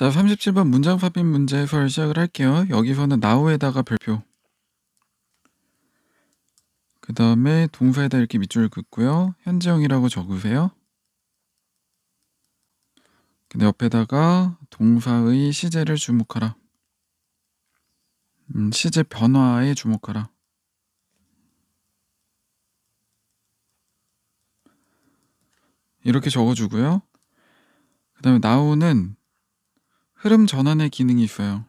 자, 37번 문장 삽입 문제에서 시작을 할게요. 여기서는 now에다가 별표. 그 다음에 동사에다 이렇게 밑줄 긋고요. 현재형이라고 적으세요. 근데 옆에다가 동사의 시제를 주목하라. 음, 시제 변화에 주목하라. 이렇게 적어주고요. 그 다음에 now는 흐름 전환의 기능이 있어요.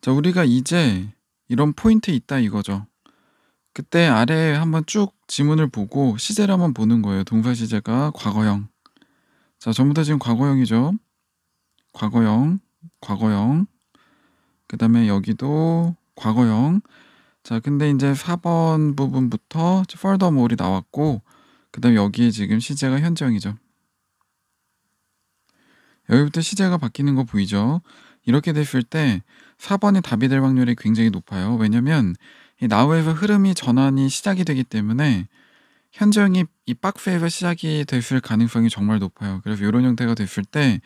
자, 우리가 이제 이런 포인트 있다 이거죠. 그때 아래에 한번 쭉 지문을 보고 시제를 한번 보는 거예요. 동사 시제가 과거형. 자, 전부 다 지금 과거형이죠. 과거형, 과거형. 그 다음에 여기도 과거형. 자, 근데 이제 4번 부분부터 폴더 몰이 나왔고, 그 다음에 여기에 지금 시제가 현재형이죠. 여기부터 시제가 바뀌는 거 보이죠? 이렇게 됐을 때 4번이 답이 될 확률이 굉장히 높아요. 왜냐면 이 나우에서 흐름이 전환이 시작이 되기 때문에 현재형이 이 박스에서 시작이 됐을 가능성이 정말 높아요. 그래서 이런 형태가 됐을 때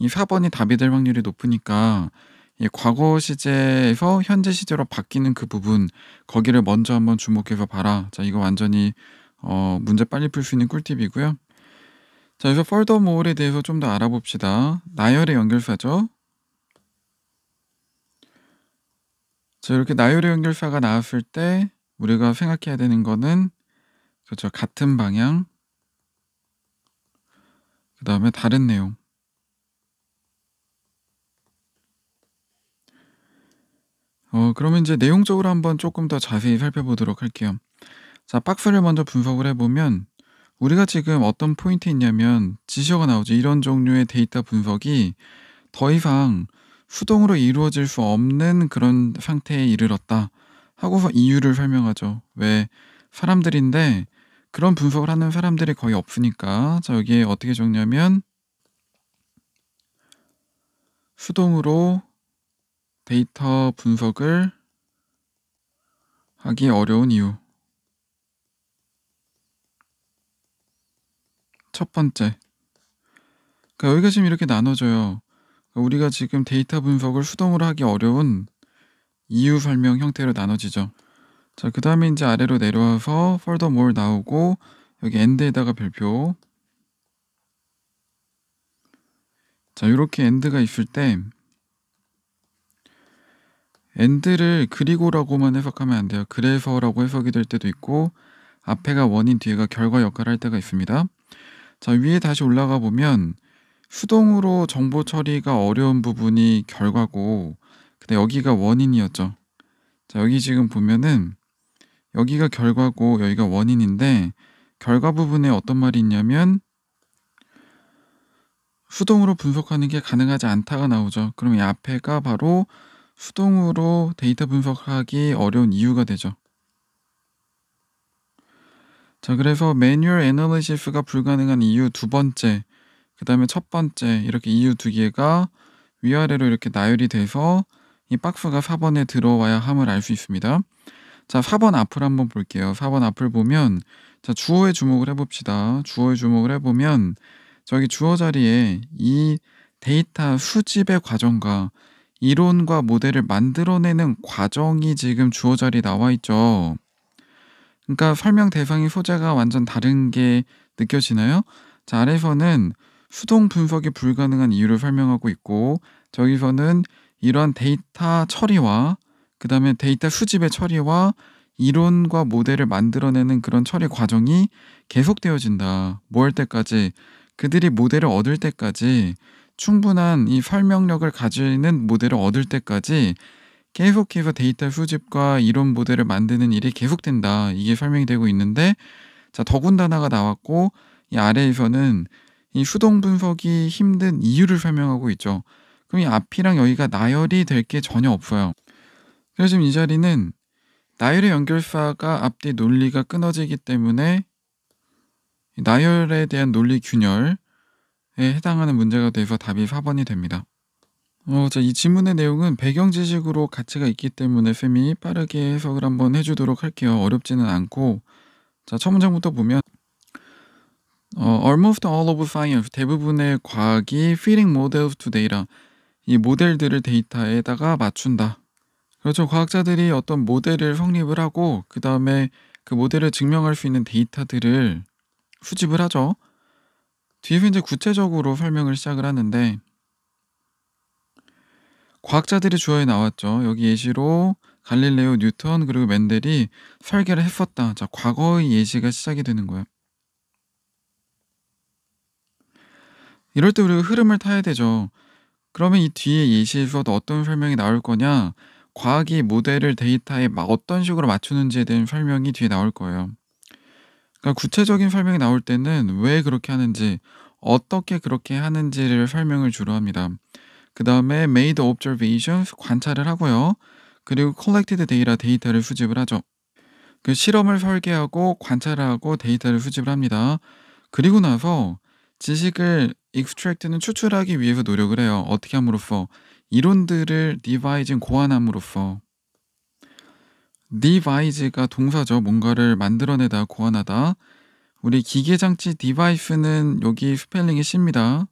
이 4번이 답이 될 확률이 높으니까 이 과거 시제에서 현재 시제로 바뀌는 그 부분 거기를 먼저 한번 주목해서 봐라. 자 이거 완전히 어, 문제 빨리 풀 수 있는 꿀팁이고요. 자, 여기서 폴더 r t 에 대해서 좀 더 알아봅시다. 나열의 연결사죠. 자, 이렇게 나열의 연결사가 나왔을 때 우리가 생각해야 되는 거는 그렇죠. 같은 방향. 그 다음에 다른 내용. 어, 그러면 이제 내용적으로 한번 조금 더 자세히 살펴보도록 할게요. 자, 박스를 먼저 분석을 해보면 우리가 지금 어떤 포인트에 있냐면 지시어가 나오지 이런 종류의 데이터 분석이 더 이상 수동으로 이루어질 수 없는 그런 상태에 이르렀다. 하고서 이유를 설명하죠. 왜 사람들인데 그런 분석을 하는 사람들이 거의 없으니까 자 여기에 어떻게 적냐면 수동으로 데이터 분석을 하기 어려운 이유 첫 번째. 그러니까 여기가 지금 이렇게 나눠져요. 그러니까 우리가 지금 데이터 분석을 수동으로 하기 어려운 이유 설명 형태로 나눠지죠. 자, 그 다음에 이제 아래로 내려와서 폴더 몰 나오고 여기 엔드에다가 별표. 자, 이렇게 엔드가 있을 때 엔드를 그리고라고만 해석하면 안 돼요. 그래서라고 해석이 될 때도 있고 앞에가 원인 뒤에가 결과 역할을 할 때가 있습니다. 자, 위에 다시 올라가 보면 수동으로 정보 처리가 어려운 부분이 결과고 근데 여기가 원인이었죠. 자, 여기 지금 보면은 여기가 결과고 여기가 원인인데 결과 부분에 어떤 말이 있냐면 수동으로 분석하는 게 가능하지 않다가 나오죠. 그럼 이 앞에가 바로 수동으로 데이터 분석하기 어려운 이유가 되죠. 자, 그래서 매뉴얼 애널리시스가 불가능한 이유 두 번째, 그 다음에 첫 번째 이렇게 이유 두 개가 위아래로 이렇게 나열이 돼서 이 박스가 4번에 들어와야 함을 알 수 있습니다. 자, 4번 앞을 한번 볼게요. 4번 앞을 보면 자, 주어에 주목을 해봅시다. 주어에 주목을 해보면 저기 주어 자리에 이 데이터 수집의 과정과 이론과 모델을 만들어내는 과정이 지금 주어 자리에 나와 있죠. 그러니까 설명 대상의 소재가 완전 다른 게 느껴지나요? 자, 아래에서는 수동 분석이 불가능한 이유를 설명하고 있고 저기서는 이러한 데이터 처리와 그 다음에 데이터 수집의 처리와 이론과 모델을 만들어내는 그런 처리 과정이 계속되어진다. 뭐 할 때까지 그들이 모델을 얻을 때까지 충분한 이 설명력을 가지는 모델을 얻을 때까지 계속해서 데이터 수집과 이론 모델을 만드는 일이 계속된다. 이게 설명이 되고 있는데 자 더군다나가 나왔고 이 아래에서는 이 수동 분석이 힘든 이유를 설명하고 있죠. 그럼 이 앞이랑 여기가 나열이 될 게 전혀 없어요. 그래서 지금 이 자리는 나열의 연결사가 앞뒤 논리가 끊어지기 때문에 나열에 대한 논리 균열에 해당하는 문제가 돼서 답이 4번이 됩니다. 어, 자, 이 질문의 내용은 배경 지식으로 가치가 있기 때문에 쌤이 빠르게 해석을 한번 해주도록 할게요. 어렵지는 않고. 자, 첫 문장부터 보면 어, almost all of science 대부분의 과학이 fitting models to data 이 모델들을 데이터에다가 맞춘다. 그렇죠. 과학자들이 어떤 모델을 성립을 하고 그 다음에 그 모델을 증명할 수 있는 데이터들을 수집을 하죠. 뒤에서 이제 구체적으로 설명을 시작을 하는데 과학자들의 주어에 나왔죠. 여기 예시로 갈릴레오, 뉴턴 그리고 맨델이 설계를 했었다. 자, 과거의 예시가 시작이 되는 거예요. 이럴 때 우리가 흐름을 타야 되죠. 그러면 이 뒤에 예시에서도 어떤 설명이 나올 거냐? 과학이 모델을 데이터에 막 어떤 식으로 맞추는지에 대한 설명이 뒤에 나올 거예요. 그러니까 구체적인 설명이 나올 때는 왜 그렇게 하는지, 어떻게 그렇게 하는지를 설명을 주로 합니다. 그 다음에 made observations 관찰을 하고요. 그리고 collected data 데이터를 수집을 하죠. 그 실험을 설계하고 관찰하고 데이터를 수집을 합니다. 그리고 나서 지식을 extract는 추출하기 위해서 노력을 해요. 어떻게 함으로써 이론들을 devising 고안함으로써 devise가 동사죠. 뭔가를 만들어내다 고안하다. 우리 기계장치 device는 여기 스펠링이 c 니다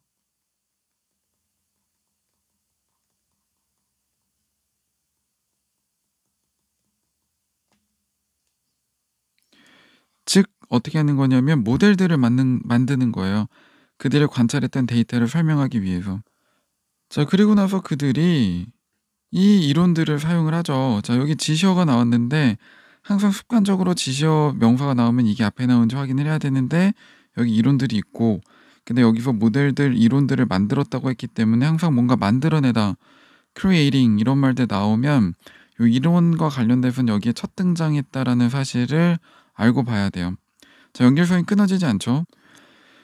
어떻게 하는 거냐면 모델들을 만든, 만드는 거예요. 그들을 관찰했던 데이터를 설명하기 위해서. 자, 그리고 나서 그들이 이 이론들을 사용을 하죠. 자, 여기 지시어가 나왔는데 항상 습관적으로 지시어 명사가 나오면 이게 앞에 나온지 확인을 해야 되는데 여기 이론들이 있고 근데 여기서 모델들 이론들을 만들었다고 했기 때문에 항상 뭔가 만들어내다 creating 이런 말들 나오면 요 이론과 관련돼서는 여기에 첫 등장했다라는 사실을 알고 봐야 돼요. 자, 연결선이 끊어지지 않죠.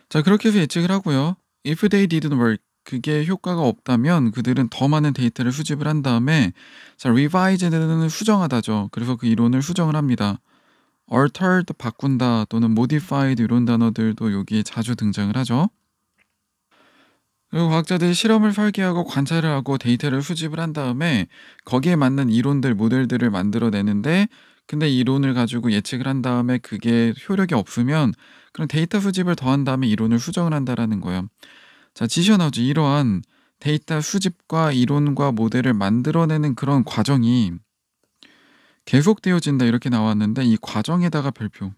자, 그렇게 해서 예측을 하고요. If they didn't work, 그게 효과가 없다면 그들은 더 많은 데이터를 수집을 한 다음에 자, revised는 수정하다죠. 그래서 그 이론을 수정을 합니다. altered 바꾼다 또는 modified 이런 단어들도 여기에 자주 등장을 하죠. 그리고 과학자들이 실험을 설계하고 관찰을 하고 데이터를 수집을 한 다음에 거기에 맞는 이론들, 모델들을 만들어내는데 근데 이론을 가지고 예측을 한 다음에 그게 효력이 없으면 그런 데이터 수집을 더한 다음에 이론을 수정을 한다라는 거예요. 자, 지시어 나오죠. 이러한 데이터 수집과 이론과 모델을 만들어내는 그런 과정이 계속되어진다 이렇게 나왔는데 이 과정에다가 별표.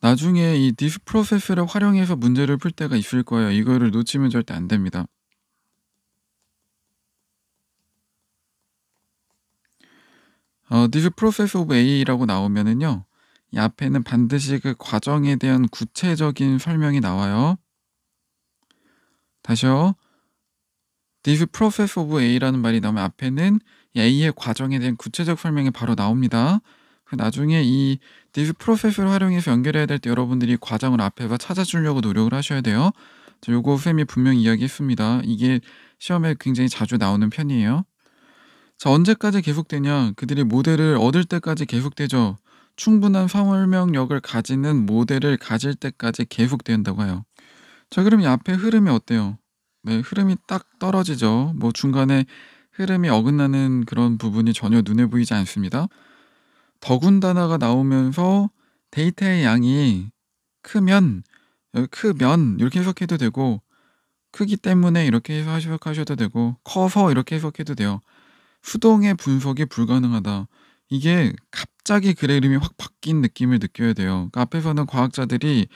나중에 이 디스 프로세스를 활용해서 문제를 풀 때가 있을 거예요. 이거를 놓치면 절대 안 됩니다. 어, this process of A라고 나오면은요. 이 앞에는 반드시 그 과정에 대한 구체적인 설명이 나와요. 다시요. this process of A라는 말이 나오면 앞에는 A의 과정에 대한 구체적 설명이 바로 나옵니다. 그 나중에 이 this process를 활용해서 연결해야 될 때 여러분들이 과정을 앞에가 찾아주려고 노력을 하셔야 돼요. 요거 쌤이 분명히 이야기했습니다. 이게 시험에 굉장히 자주 나오는 편이에요. 자, 언제까지 계속되냐? 그들이 모델을 얻을 때까지 계속되죠. 충분한 설명력을 가지는 모델을 가질 때까지 계속된다고 해요. 자, 그럼 이 앞에 흐름이 어때요? 네, 흐름이 딱 떨어지죠. 뭐 중간에 흐름이 어긋나는 그런 부분이 전혀 눈에 보이지 않습니다. 더군다나가 나오면서 데이터의 양이 크면 어, 크면 이렇게 해석해도 되고 크기 때문에 이렇게 해 해석하셔도 되고 커서 이렇게 해석해도 돼요. 수동의 분석이 불가능하다. 이게 갑자기 글의 이름이 확 바뀐 느낌을 느껴야 돼요. 그러니까 앞에서는 과학자들이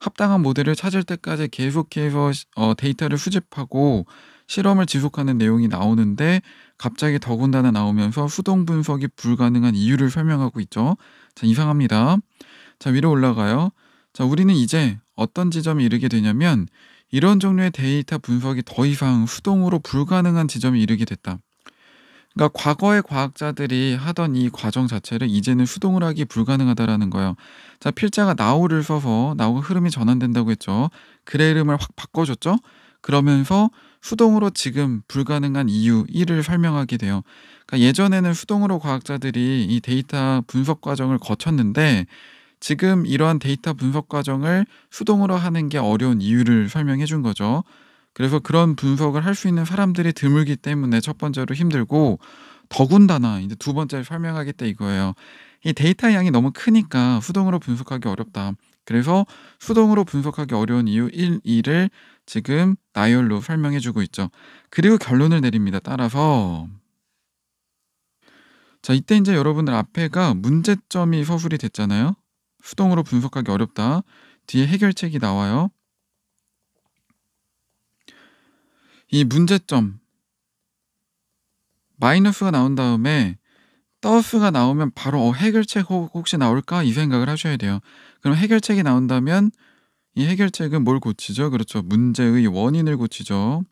합당한 모델을 찾을 때까지 계속해서 어, 데이터를 수집하고 실험을 지속하는 내용이 나오는데 갑자기 더군다나 나오면서 수동 분석이 불가능한 이유를 설명하고 있죠. 자, 이상합니다. 자, 위로 올라가요. 자, 우리는 이제 어떤 지점에 이르게 되냐면 이런 종류의 데이터 분석이 더 이상 수동으로 불가능한 지점에 이르게 됐다. 그러니까 과거의 과학자들이 하던 이 과정 자체를 이제는 수동을 하기 불가능하다라는 거예요. 자, 필자가 나우를 써서 나우가 흐름이 전환된다고 했죠. 글의 흐름을 확 바꿔줬죠. 그러면서 수동으로 지금 불가능한 이유 1을 설명하게 돼요. 그러니까 예전에는 수동으로 과학자들이 이 데이터 분석 과정을 거쳤는데 지금 이러한 데이터 분석 과정을 수동으로 하는 게 어려운 이유를 설명해 준 거죠. 그래서 그런 분석을 할 수 있는 사람들이 드물기 때문에 첫 번째로 힘들고 더군다나 이제 두 번째 설명하기때 이거예요. 이 데이터 양이 너무 크니까 수동으로 분석하기 어렵다. 그래서 수동으로 분석하기 어려운 이유 1, 2를 지금 나열로 설명해주고 있죠. 그리고 결론을 내립니다. 따라서 자 이때 이제 여러분들 앞에가 문제점이 서술이 됐잖아요. 수동으로 분석하기 어렵다. 뒤에 해결책이 나와요. 이 문제점 마이너스가 나온 다음에 더스가 나오면 바로 어, 해결책 혹시 나올까 이 생각을 하셔야 돼요. 그럼 해결책이 나온다면 이 해결책은 뭘 고치죠? 그렇죠. 문제의 원인을 고치죠.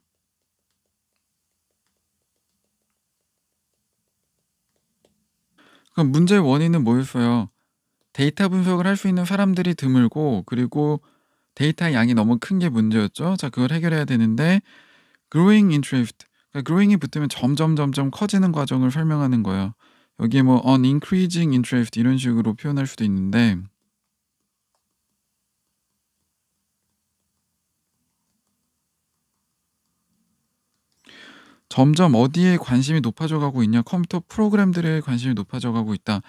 그럼 문제의 원인은 뭐였어요? 데이터 분석을 할 수 있는 사람들이 드물고 그리고 데이터 양이 너무 큰 게 문제였죠. 자, 그걸 해결해야 되는데 growing interest. 그러니까 growing이 붙으면 점점 점점 커지는 과정을 설명하는 거예요. 여기에 뭐 on increasing interest 이런 식으로 표현할 수도 있는데 점점 어디에 관심이 높아져 가고 있냐 컴퓨터 프로그램들에 관심이 높아져 가고 있다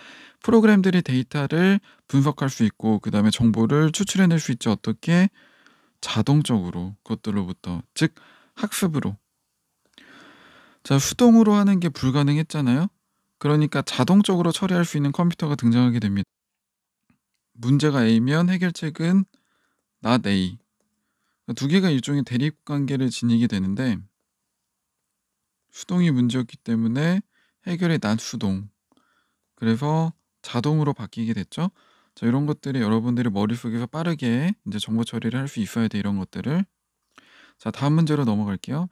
프로그램들이 데이터를 분석할 수 있고 그 다음에 정보를 추출해낼 수 있죠 어떻게 자동적으로 그것들로부터 즉 학습으로. 자, 수동으로 하는 게 불가능했잖아요. 그러니까 자동적으로 처리할 수 있는 컴퓨터가 등장하게 됩니다. 문제가 A면 해결책은 나 A. 두 개가 일종의 대립 관계를 지니게 되는데 수동이 문제였기 때문에 해결의 난 수동. 그래서 자동으로 바뀌게 됐죠. 자, 이런 것들이 여러분들이 머릿속에서 빠르게 이제 정보 처리를 할 수 있어야 돼 이런 것들을 자, 다음 문제로 넘어갈게요.